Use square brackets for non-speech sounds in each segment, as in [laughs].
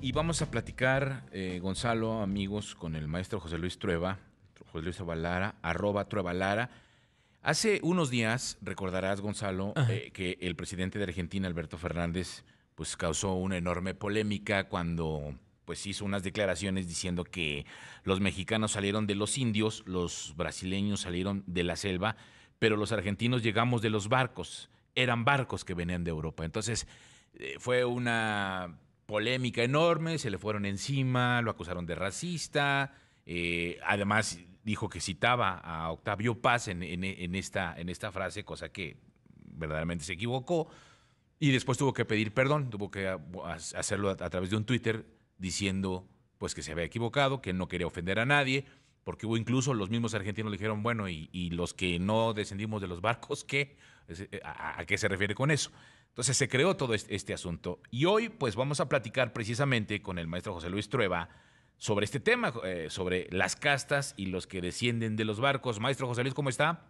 Y vamos a platicar, eh, Gonzalo, amigos, con el maestro José Luis Trueba, José Luis Avalara, arroba Truebalara. Hace unos días, recordarás, Gonzalo, eh, que el presidente de Argentina, Alberto Fernández, pues causó una enorme polémica cuando pues hizo unas declaraciones diciendo que los mexicanos salieron de los indios, los brasileños salieron de la selva, pero los argentinos llegamos de los barcos. Eran barcos que venían de Europa. Entonces, eh, fue una polémica enorme, se le fueron encima, lo acusaron de racista, eh, además dijo que citaba a Octavio Paz en, esta, en esta frase, cosa que verdaderamente se equivocó, y después tuvo que pedir perdón, tuvo que hacerlo a, través de un Twitter diciendo pues que se había equivocado, que no quería ofender a nadie, porque hubo incluso los mismos argentinos le dijeron, bueno, y, los que no descendimos de los barcos, ¿qué? Eh, a qué se refiere con eso? Entonces se creó todo este asunto. Y hoy pues vamos a platicar precisamente con el maestro José Luis Trueba sobre este tema, eh, sobre las castas y los que descienden de los barcos. Maestro José Luis, ¿cómo está?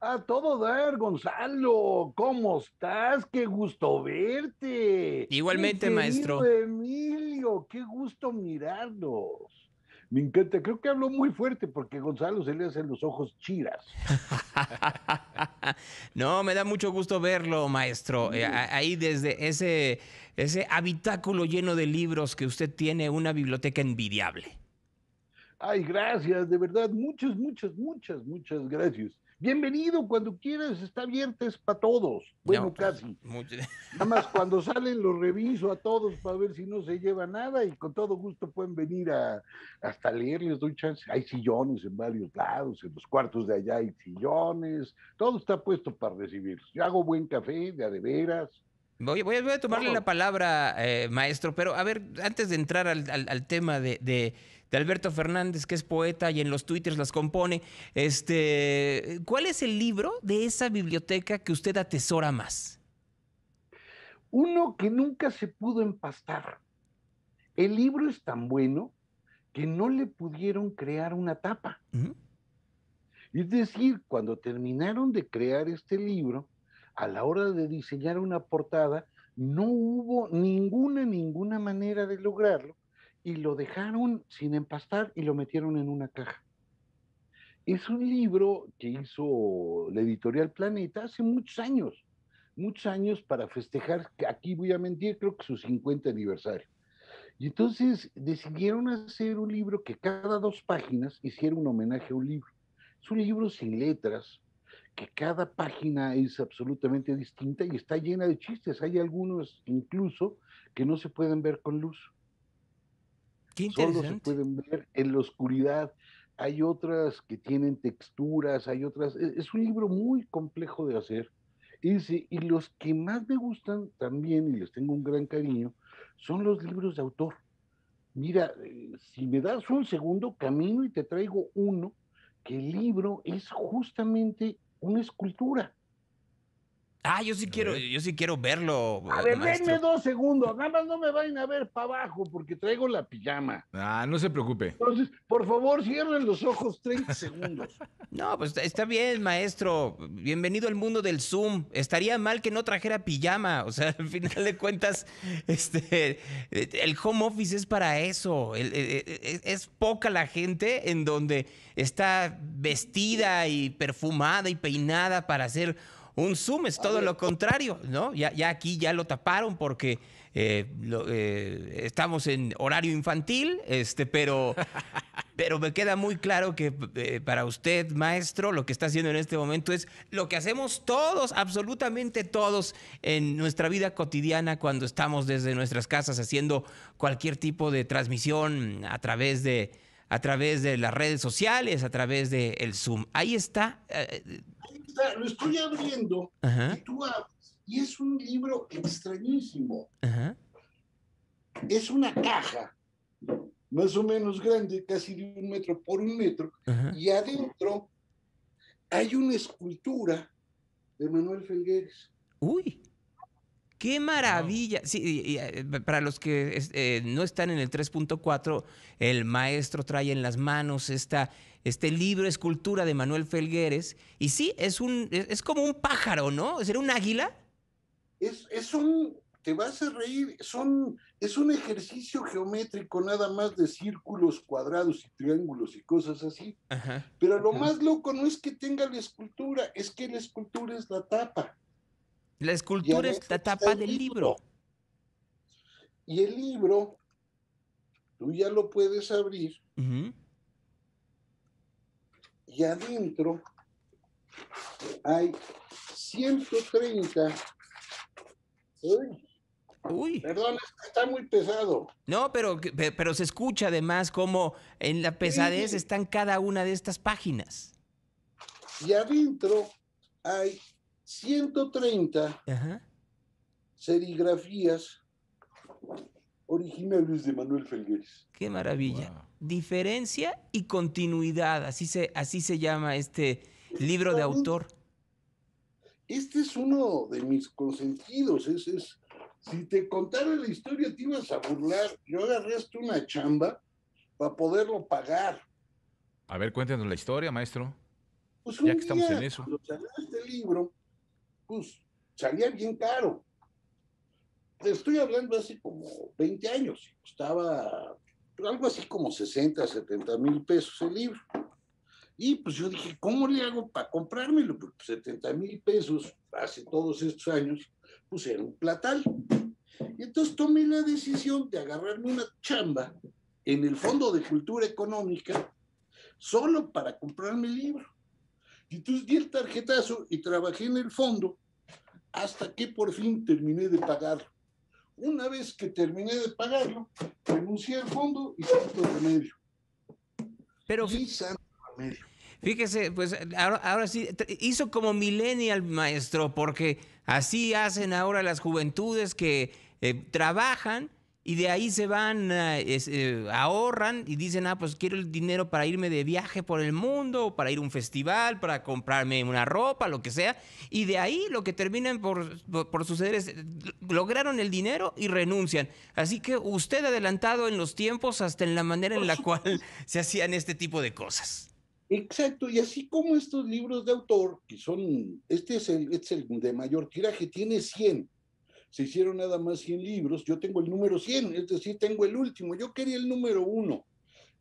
A todo dar, Gonzalo. ¿Cómo estás? Qué gusto verte. Igualmente, maestro. Emilio, qué gusto mirarlos! Me encanta. Creo que habló muy fuerte porque Gonzalo se le hacen los ojos chiras. [laughs] [laughs] no, me da mucho gusto verlo, maestro. Eh, ahí desde ese, ese habitáculo lleno de libros que usted tiene, una biblioteca envidiable. Ay, gracias, de verdad, muchas, muchas, muchas, muchas gracias. Bienvenido cuando quieras, está abierto es para todos. Bueno, casi. [laughs] Nada más cuando salen los reviso a todos para ver si no se lleva nada y con todo gusto pueden venir hasta leerles, doy chance. Hay sillones en varios lados, en los cuartos de allá hay sillones, todo está puesto para recibirlos. Yo hago buen café, de a veras. Voy, a tomarle la palabra, eh, maestro, pero a ver, antes de entrar al, tema de de Alberto Fernández, que es poeta y en los twitters las compone. Este, ¿Cuál es el libro de esa biblioteca que usted atesora más? Uno que nunca se pudo empastar. El libro es tan bueno que no le pudieron crear una tapa. Es decir, cuando terminaron de crear este libro, a la hora de diseñar una portada, no hubo ninguna, ninguna manera de lograrlo, y lo dejaron sin empastar y lo metieron en una caja. Es un libro que hizo la editorial Planeta hace muchos años, muchos años para festejar, aquí voy a mentir, creo que su 50 aniversario. Y entonces decidieron hacer un libro que cada dos páginas hiciera un homenaje a un libro. Es un libro sin letras, que cada página es absolutamente distinta y está llena de chistes. Hay algunos incluso que no se pueden ver con luz. Solo se pueden ver en la oscuridad. Hay otras que tienen texturas, hay otras. E-, es un libro muy complejo de hacer. Y, y los que más me gustan también, y les tengo un gran cariño, son los libros de autor. Mira, eh, si me das un segundo, camino y te traigo uno, que el libro es justamente una escultura. Ah, yo sí quiero, yo sí quiero verlo. A ver, eh, denme dos segundos, nada más no me vayan a ver para abajo porque traigo la pijama. Ah, no se preocupe. Entonces, por favor, cierren los ojos 30 segundos. [laughs] No, pues está bien, maestro. Bienvenido al mundo del Zoom. Estaría mal que no trajera pijama. O sea, [laughs] al final de cuentas, este, el home office es para eso. es poca la gente en donde está vestida y perfumada y peinada para hacer un Zoom es todo lo contrario, ¿no? Ya, aquí ya lo taparon porque eh, eh, estamos en horario infantil, este, pero, [laughs] pero me queda muy claro que eh, para usted, maestro, lo que está haciendo en este momento es lo que hacemos todos, absolutamente todos, en nuestra vida cotidiana cuando estamos desde nuestras casas haciendo cualquier tipo de transmisión a través de a través de las redes sociales, a través del Zoom. Eh, eh, Ahí está. Lo estoy abriendo y, tú y es un libro extrañísimo. Es una caja más o menos grande, casi de un metro por un metro, y adentro hay una escultura de Manuel Felgueres. Uy. ¡Qué maravilla! Sí, eh, para los que eh, no están en el 3.4, el maestro trae en las manos esta, este libro Escultura de Manuel Felgueres. Y sí, es, un, es como un pájaro, ¿no? ¿Será un águila? Es, un, te vas a reír, son, es un ejercicio geométrico nada más de círculos, cuadrados y triángulos y cosas así. Pero lo más loco no es que tenga la escultura, es que la escultura es la tapa. La escultura es la tapa del libro. Y el libro, tú ya lo puedes abrir. Y adentro hay 130. Uy, Perdón, está muy pesado. No, pero, pero se escucha además cómo en la pesadez están cada una de estas páginas. Y adentro hay 130 serigrafías originales de Manuel Felguérez. Qué maravilla. Diferencia y continuidad, así se, así se llama este libro de autor. Este es uno de mis consentidos, es, si te contara la historia te ibas a burlar. Yo agarré hasta una chamba para poderlo pagar. A ver, cuéntanos la historia, maestro. Pues ya que estamos en eso. este libro, pues salía bien caro. Estoy hablando hace como 20 años, costaba algo así como 60, 70 mil pesos el libro. Y pues yo dije, ¿cómo le hago para comprármelo? Porque 70 pues, mil pesos hace todos estos años, pues era un platal. Y entonces tomé la decisión de agarrarme una chamba en el Fondo de Cultura Económica solo para comprar el libro. Y entonces di el tarjetazo y trabajé en el fondo hasta que por fin terminé de pagarlo. Una vez que terminé de pagarlo, renuncié al fondo y santo remedio. Pero Fíjese, pues ahora, ahora sí, hizo como millennial maestro, porque así hacen ahora las juventudes que eh, trabajan y de ahí se van, eh, eh, ahorran y dicen, ah, pues quiero el dinero para irme de viaje por el mundo, para ir a un festival, para comprarme una ropa, lo que sea. Y de ahí lo que terminan por, por suceder es, lograron el dinero y renuncian. Así que usted adelantado en los tiempos hasta en la manera en la cual [laughs] se hacían este tipo de cosas. Exacto, y así como estos libros de autor, que son, este es el, es el de mayor tiraje, tiene 100 se hicieron nada más 100 libros, yo tengo el número 100, es decir, tengo el último, yo quería el número uno,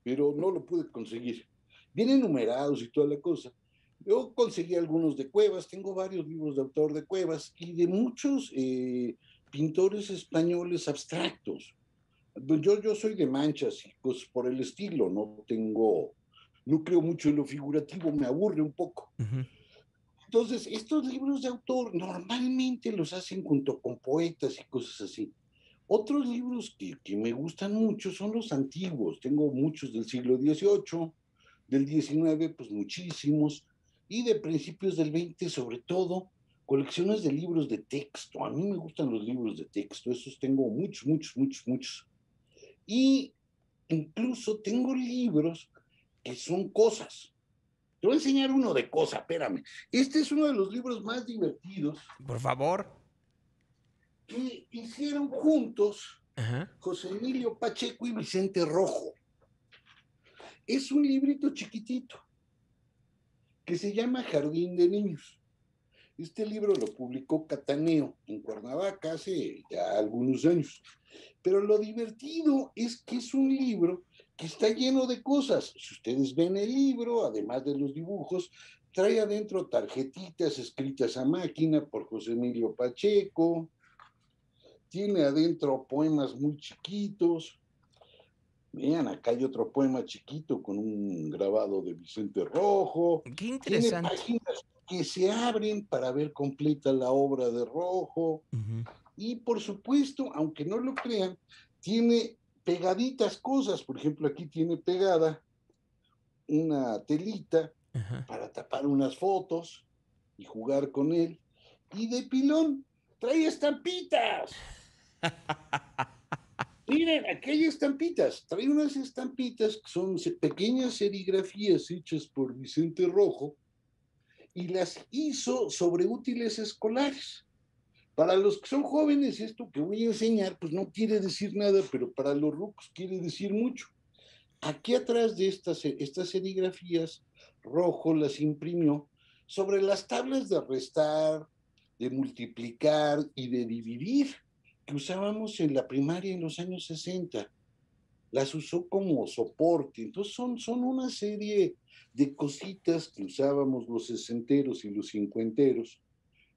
pero no lo pude conseguir. Vienen numerados y toda la cosa. Yo conseguí algunos de Cuevas, tengo varios libros de autor de Cuevas y de muchos eh, pintores españoles abstractos. Pues yo, soy de manchas y cosas por el estilo, no tengo, no creo mucho en lo figurativo, me aburre un poco. Entonces, estos libros de autor normalmente los hacen junto con poetas y cosas así. Otros libros que, que me gustan mucho son los antiguos. Tengo muchos del siglo XVIII, del XIX, pues muchísimos, y de principios del XX sobre todo, colecciones de libros de texto. A mí me gustan los libros de texto, esos tengo muchos, muchos, muchos, muchos. Y incluso tengo libros que son cosas, te voy a enseñar uno de cosas, espérame. Este es uno de los libros más divertidos. Por favor. Que hicieron juntos José Emilio Pacheco y Vicente Rojo. Es un librito chiquitito que se llama Jardín de Niños. Este libro lo publicó Cataneo en Cuernavaca hace ya algunos años. Pero lo divertido es que es un libro que está lleno de cosas. Si ustedes ven el libro, además de los dibujos, trae adentro tarjetitas escritas a máquina por José Emilio Pacheco, tiene adentro poemas muy chiquitos. Vean, acá hay otro poema chiquito con un grabado de Vicente Rojo. Qué interesante. Tiene páginas que se abren para ver completa la obra de Rojo. Y por supuesto, aunque no lo crean, tiene pegaditas cosas. Por ejemplo, aquí tiene pegada una telita para tapar unas fotos y jugar con él. Y de pilón, trae estampitas. [laughs] Miren, aquí hay estampitas. Trae unas estampitas que son pequeñas serigrafías hechas por Vicente Rojo y las hizo sobre útiles escolares. Para los que son jóvenes, esto que voy a enseñar, pues no quiere decir nada, pero para los rucos quiere decir mucho. Aquí atrás de estas, estas serigrafías, Rojo las imprimió sobre las tablas de restar, de multiplicar y de dividir que usábamos en la primaria en los años 60. Las usó como soporte. Entonces son, son una serie de cositas que usábamos los sesenteros y los cincuenteros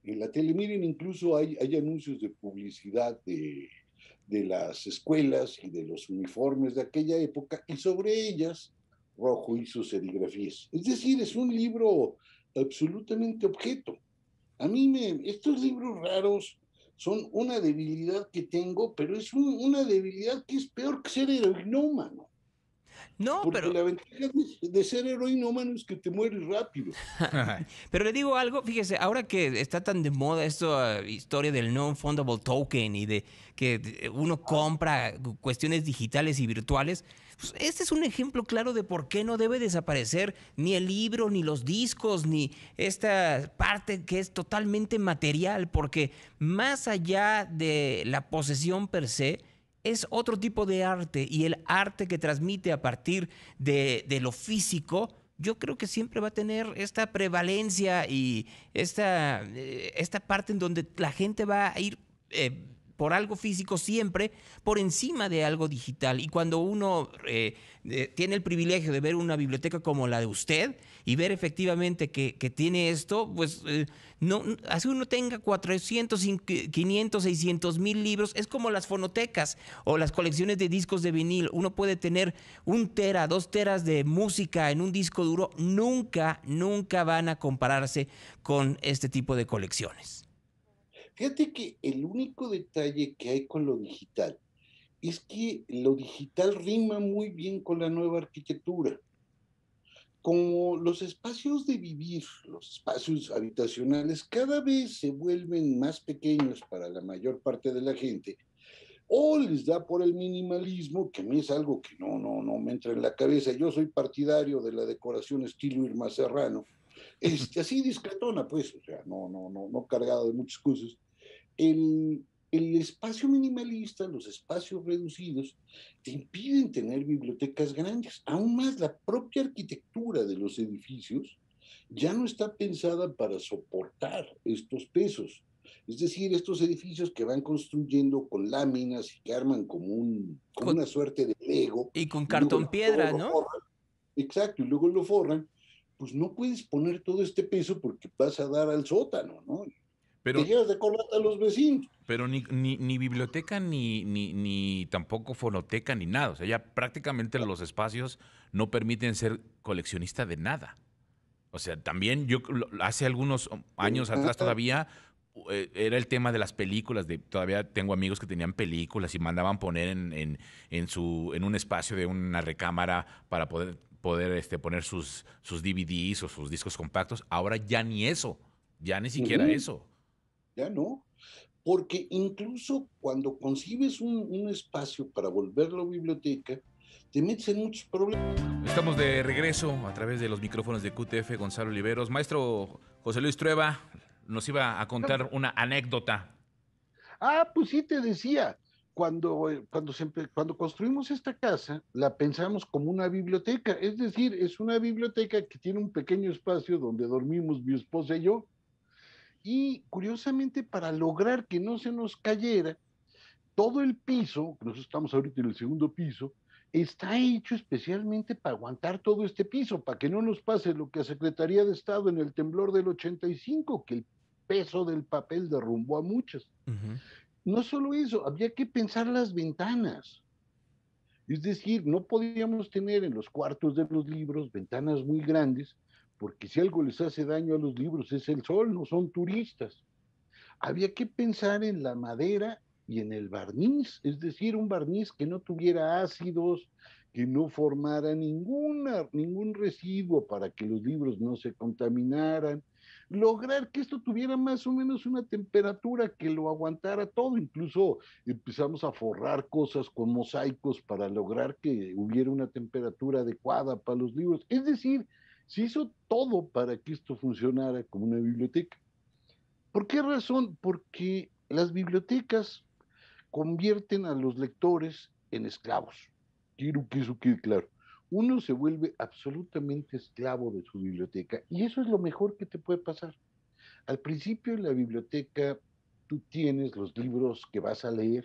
en la tele. Miren, incluso hay, anuncios de publicidad de, de las escuelas y de los uniformes de aquella época y sobre ellas Rojo hizo serigrafías. Es decir, es un libro absolutamente objeto. A mí me, estos libros raros son una debilidad que tengo, pero es una debilidad que es peor que ser heroinómano. No, pero. La ventaja de, ser heroíno humano es que te mueres rápido. [laughs] pero le digo algo, fíjese, ahora que está tan de moda esta eh, historia del non-fundable token y de que uno compra cuestiones digitales y virtuales, pues, este es un ejemplo claro de por qué no debe desaparecer ni el libro, ni los discos, ni esta parte que es totalmente material, porque más allá de la posesión per se, es otro tipo de arte y el arte que transmite a partir de, lo físico, yo creo que siempre va a tener esta prevalencia y esta, eh, esta parte en donde la gente va a ir eh, por algo físico siempre por encima de algo digital. Y cuando uno eh, tiene el privilegio de ver una biblioteca como la de usted y ver efectivamente que, tiene esto, pues eh, no, así uno tenga 400, 500, 600 mil libros, es como las fonotecas o las colecciones de discos de vinil. Uno puede tener un tera, dos teras de música en un disco duro, nunca, nunca van a compararse con este tipo de colecciones. Fíjate que el único detalle que hay con lo digital es que lo digital rima muy bien con la nueva arquitectura. Como los espacios de vivir, los espacios habitacionales, cada vez se vuelven más pequeños para la mayor parte de la gente, o les da por el minimalismo, que a mí es algo que no, no, no me entra en la cabeza. Yo soy partidario de la decoración estilo Irma Serrano, este, así discretona, pues, o sea, no, no, no, no cargado de muchas cosas el, el espacio minimalista, los espacios reducidos, te impiden tener bibliotecas grandes. Aún más, la propia arquitectura de los edificios ya no está pensada para soportar estos pesos. Es decir, estos edificios que van construyendo con láminas y que arman como, un, una suerte de Lego. Y con cartón piedra, ¿no? exacto, y luego lo forran. Pues no puedes poner todo este peso porque vas a dar al sótano, ¿no? Pero, los vecinos. Pero ni, biblioteca, ni, tampoco fonoteca, ni nada. O sea, ya prácticamente los espacios no permiten ser coleccionista de nada. O sea, también yo hace algunos años atrás todavía eh, era el tema de las películas, todavía tengo amigos que tenían películas y mandaban poner en, su, en un espacio de una recámara para poder, este, poner sus, sus DVDs o sus discos compactos. Ahora ya ni eso, ya ni siquiera eso ya no. Porque incluso cuando concibes un, espacio para volverlo a biblioteca, te metes en muchos problemas. Estamos de regreso a través de los micrófonos de QTF Gonzalo Oliveros. Maestro José Luis Trueba nos iba a contar una anécdota. Ah, pues sí te decía, cuando, eh, cuando, siempre cuando construimos esta casa, la pensamos como una biblioteca, es decir, es una biblioteca que tiene un pequeño espacio donde dormimos mi esposa y yo, y curiosamente, para lograr que no se nos cayera, todo el piso, nosotros estamos ahorita en el segundo piso, está hecho especialmente para aguantar todo este piso, para que no nos pase lo que a Secretaría de Estado en el temblor del 85, que el peso del papel derrumbó a muchas. No solo eso, había que pensar las ventanas. Es decir, no podíamos tener en los cuartos de los libros ventanas muy grandes, porque si algo les hace daño a los libros es el sol, no son turistas. Había que pensar en la madera y en el barniz, es decir, un barniz que no tuviera ácidos, que no formara ninguna, ningún residuo para que los libros no se contaminaran, lograr que esto tuviera más o menos una temperatura que lo aguantara todo. Incluso empezamos a forrar cosas con mosaicos para lograr que hubiera una temperatura adecuada para los libros. Es decir, se hizo todo para que esto funcionara como una biblioteca. ¿Por qué razón? Porque las bibliotecas convierten a los lectores en esclavos. Quiero que eso quede claro. Uno se vuelve absolutamente esclavo de su biblioteca y eso es lo mejor que te puede pasar. Al principio en la biblioteca tú tienes los libros que vas a leer,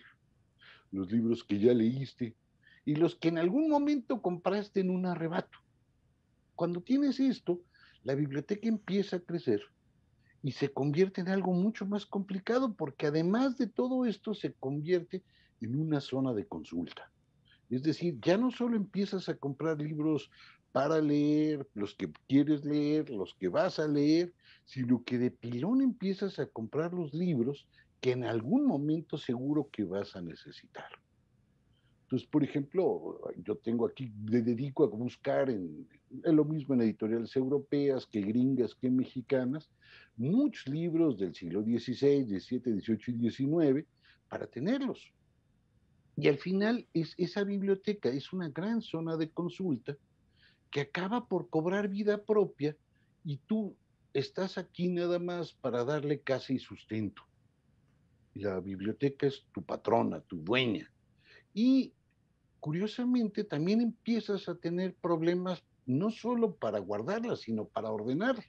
los libros que ya leíste y los que en algún momento compraste en un arrebato. Cuando tienes esto, la biblioteca empieza a crecer y se convierte en algo mucho más complicado porque además de todo esto se convierte en una zona de consulta. Es decir, ya no solo empiezas a comprar libros para leer, los que quieres leer, los que vas a leer, sino que de pilón empiezas a comprar los libros que en algún momento seguro que vas a necesitar. Entonces, por ejemplo, yo tengo aquí, me dedico a buscar en, lo mismo en editoriales europeas que gringas, que mexicanas, muchos libros del siglo XVI, XVII, XVIII y XIX para tenerlos. Y al final es, esa biblioteca es una gran zona de consulta que acaba por cobrar vida propia y tú estás aquí nada más para darle casa y sustento. la biblioteca es tu patrona, tu dueña y curiosamente también empiezas a tener problemas no solo para guardarlas, sino para ordenar.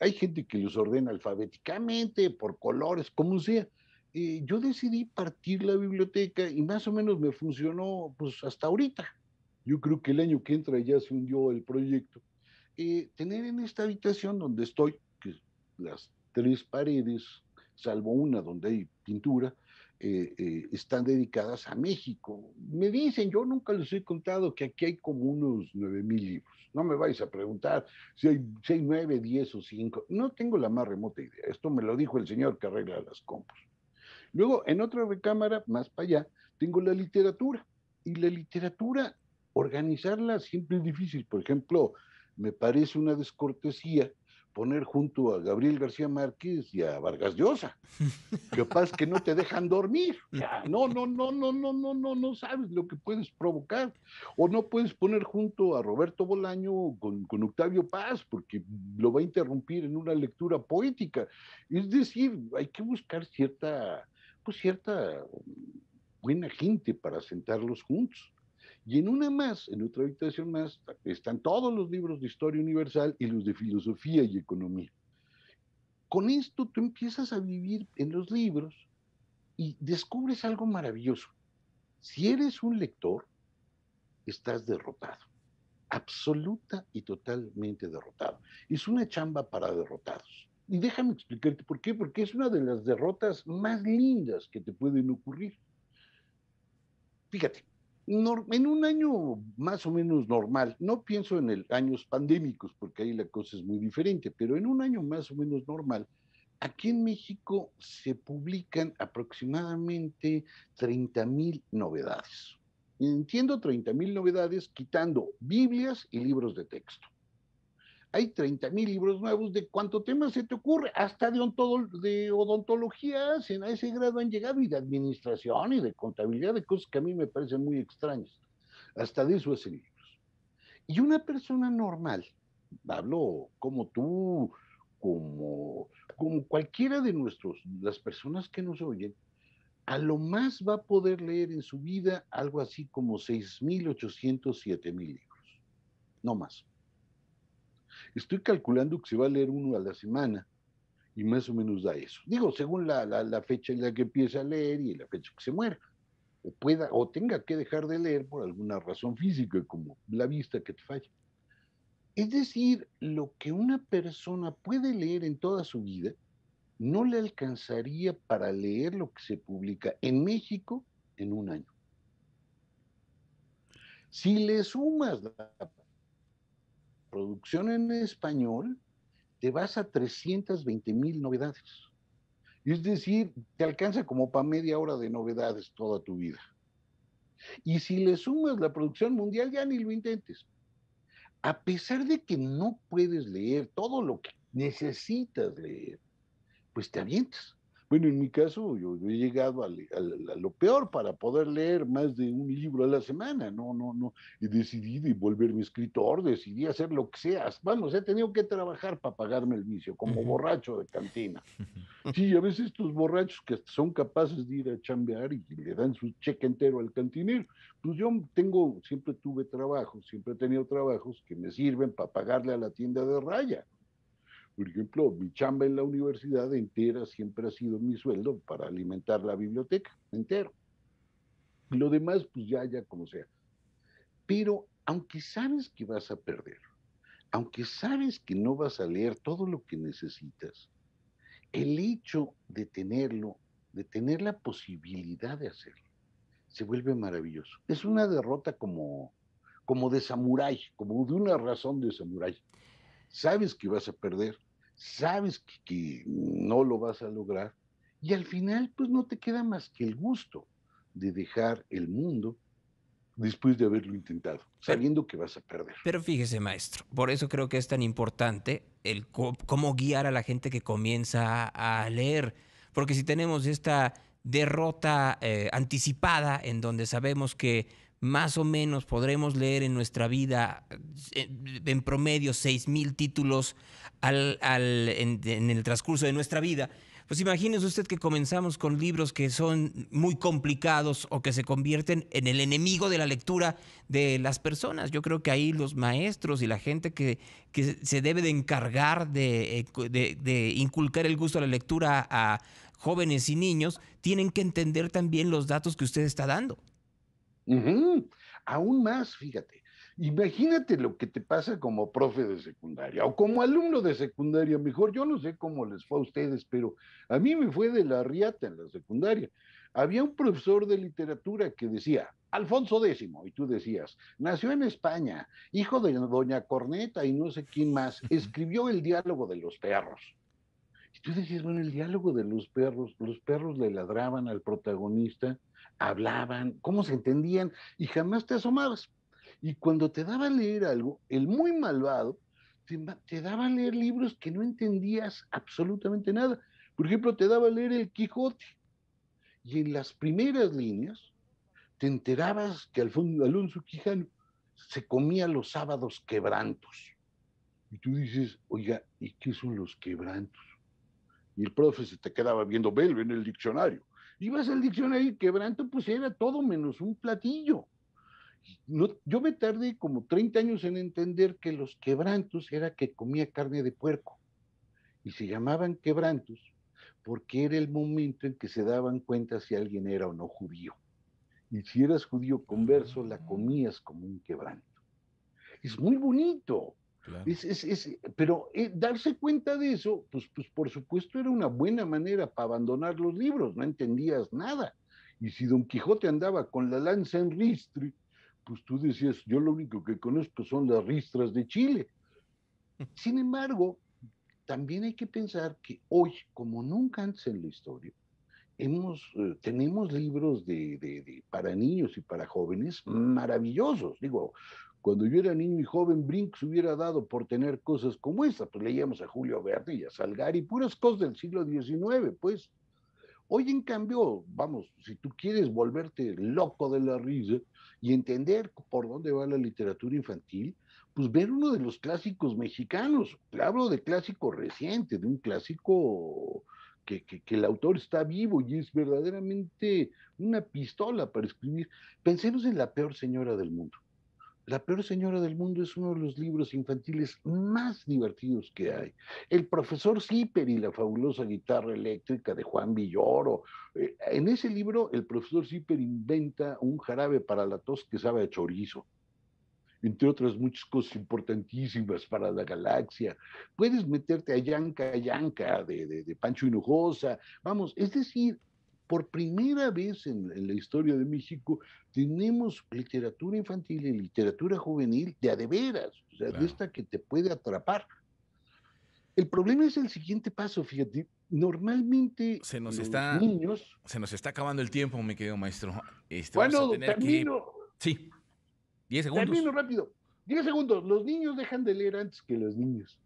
Hay gente que los ordena alfabéticamente, por colores, como sea. Eh, yo decidí partir la biblioteca y más o menos me funcionó pues hasta ahorita. Yo creo que el año que entra ya se hundió el proyecto. Eh, tener en esta habitación donde estoy, que las tres paredes, salvo una donde hay pintura, eh, eh, están dedicadas a México. Me dicen, yo nunca les he contado que aquí hay como unos nueve mil libros. No me vais a preguntar si hay, seis, nueve, 9, 10 o 5. No tengo la más remota idea. Esto me lo dijo el señor que arregla las compras. Luego, en otra recámara, más para allá, tengo la literatura. Y la literatura, organizarla siempre es difícil. Por ejemplo, me parece una descortesía poner junto a Gabriel García Márquez y a Vargas Llosa. Capaz [laughs] que no te dejan dormir. No, no, no, no, no, no, no, no sabes lo que puedes provocar. O no puedes poner junto a Roberto Bolaño con, con Octavio Paz, porque lo va a interrumpir en una lectura poética. Es decir, hay que buscar cierta, pues cierta mm, buena gente para sentarlos juntos. Y en una más, en otra habitación más, están todos los libros de historia universal y los de filosofía y economía. Con esto tú empiezas a vivir en los libros y descubres algo maravilloso. Si eres un lector, estás derrotado, absoluta y totalmente derrotado. Es una chamba para derrotados. Y déjame explicarte por qué, porque es una de las derrotas más lindas que te pueden ocurrir. Fíjate, en un año más o menos normal, no pienso en el, años pandémicos, porque ahí la cosa es muy diferente, pero en un año más o menos normal, aquí en México se publican aproximadamente 30 mil novedades. Entiendo 30 mil novedades quitando Biblias y libros de texto hay 30 mil libros nuevos de cuánto tema se te ocurre, hasta de, de odontología hacen, a ese grado han llegado, y de administración y de contabilidad, de cosas que a mí me parecen muy extrañas. Hasta de eso hacen libros. Y una persona normal, hablo como tú, como, como cualquiera de nuestros, las personas que nos oyen, a lo más va a poder leer en su vida algo así como 6.807.000 mil libros, no más. Estoy calculando que se va a leer uno a la semana y más o menos da eso. Digo, según la, fecha en la que empieza a leer y la fecha que se muera. O pueda o tenga que dejar de leer por alguna razón física, como la vista que te falla. Es decir, lo que una persona puede leer en toda su vida no le alcanzaría para leer lo que se publica en México en un año. Si le sumas la producción en español, te vas a 320 mil novedades. Es decir, te alcanza como para media hora de novedades toda tu vida. Y si le sumas la producción mundial, ya ni lo intentes. A pesar de que no puedes leer todo lo que necesitas leer, pues te avientas. Bueno, en mi caso, yo, he llegado a, lo peor para poder leer más de un libro a la semana. No, no, no. Y decidí volver volverme escritor, decidí hacer lo que sea. Vamos, he tenido que trabajar para pagarme el vicio, como borracho de cantina. [laughs] Sí, a veces estos borrachos que son capaces de ir a chambear y le dan su cheque entero al cantinero. Pues yo tengo, siempre tuve trabajos, siempre he tenido trabajos que me sirven para pagarle a la tienda de raya. Por ejemplo, mi chamba en la universidad entera siempre ha sido mi sueldo para alimentar la biblioteca, entero. Y lo demás, pues ya, ya como sea. Pero aunque sabes que vas a perder, aunque sabes que no vas a leer todo lo que necesitas, el hecho de tenerlo, de tener la posibilidad de hacerlo, se vuelve maravilloso. Es una derrota como, como de samurái, como de una razón de samurái. Sabes que vas a perder, sabes que, no lo vas a lograr y al final pues no te queda más que el gusto de dejar el mundo después de haberlo intentado, sabiendo que vas a perder. Pero fíjese, maestro, por eso creo que es tan importante el cómo guiar a la gente que comienza a leer, porque si tenemos esta derrota eh, anticipada en donde sabemos que más o menos podremos leer en nuestra vida eh, en promedio mil títulos al, en, el transcurso de nuestra vida, pues imagínese usted que comenzamos con libros que son muy complicados o que se convierten en el enemigo de la lectura de las personas. Yo creo que ahí los maestros y la gente que, se debe de encargar eh, de, de inculcar el gusto a la lectura a jóvenes y niños tienen que entender también los datos que usted está dando. Aún más, fíjate. Imagínate lo que te pasa como profe de secundaria o como alumno de secundaria, mejor, yo no sé cómo les fue a ustedes, pero a mí me fue de la riata en la secundaria. Había un profesor de literatura que decía, Alfonso X, y tú decías, nació en España, hijo de doña Corneta y no sé quién más, [laughs] escribió el diálogo de los perros. Y tú decías, bueno, el diálogo de los perros, los perros le ladraban al protagonista, hablaban, cómo se entendían, y jamás te asomabas. Y cuando te daba a leer algo, el muy malvado te, daba a leer libros que no entendías absolutamente nada. Por ejemplo, te daba a leer El Quijote. Y en las primeras líneas te enterabas que Alonso Quijano se comía los sábados quebrantos. Y tú dices, oiga, ¿y qué son los quebrantos? y el profe se te quedaba viendo, velo en el diccionario. Ibas al diccionario y quebranto, pues era todo menos un platillo. yo me tardé como 30 años en entender que los quebrantos era que comía carne de puerco y se llamaban quebrantos porque era el momento en que se daban cuenta si alguien era o no judío. Y si eras judío converso, la ah. comías como un quebranto. Es muy bonito. Es, es, es, pero eh, darse cuenta de eso, pues, pues por supuesto era una buena manera para abandonar los libros, no entendías nada. Y si Don Quijote andaba con la lanza en ristre, pues tú decías, yo lo único que conozco son las ristras de Chile. [laughs] Sin embargo, también hay que pensar que hoy, como nunca antes en la historia, hemos, eh, tenemos libros de, de, de, para niños y para jóvenes maravillosos. Digo, cuando yo era niño y joven, Brinks hubiera dado por tener cosas como esta. Pues leíamos a Julio Verde y a Salgari, puras cosas del siglo XIX, pues. Hoy, en cambio, vamos, si tú quieres volverte loco de la risa y entender por dónde va la literatura infantil, pues ver uno de los clásicos mexicanos. Hablo de clásico reciente, de un clásico que, el autor está vivo y es verdaderamente una pistola para escribir. Pensemos en la peor señora del mundo. La peor señora del mundo es uno de los libros infantiles más divertidos que hay. El profesor Zipper y la fabulosa guitarra eléctrica de Juan Villoro. Eh, en ese libro el profesor Zipper inventa un jarabe para la tos que sabe a chorizo entre otras muchas cosas importantísimas para la galaxia. Puedes meterte a Yanka Yanka de, de Pancho Hinojosa, vamos, es decir, por primera vez en, la historia de México tenemos literatura infantil y literatura juvenil de adeveras, o sea, de esta que te puede atrapar. El problema es el siguiente paso, fíjate. Normalmente se nos los niños... Se nos está acabando el tiempo, me quedo, maestro. Este, bueno, termino... Sí, 10 segundos. Termino rápido. 10 segundos. Los niños dejan de leer antes que los niños.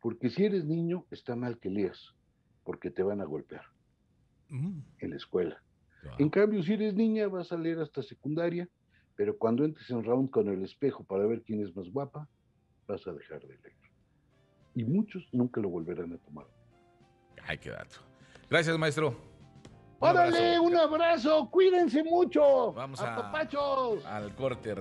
Porque si eres niño, está mal que leas, porque te van a golpear. Mm. en la escuela. En cambio, si eres niña, vas a leer hasta secundaria, pero cuando entres en round con el espejo para ver quién es más guapa, vas a dejar de leer. Y muchos nunca lo volverán a tomar. Ay, qué dato. Gracias, maestro. ¡Órale! Un abrazo, cuídense mucho. Vamos a, Al corte.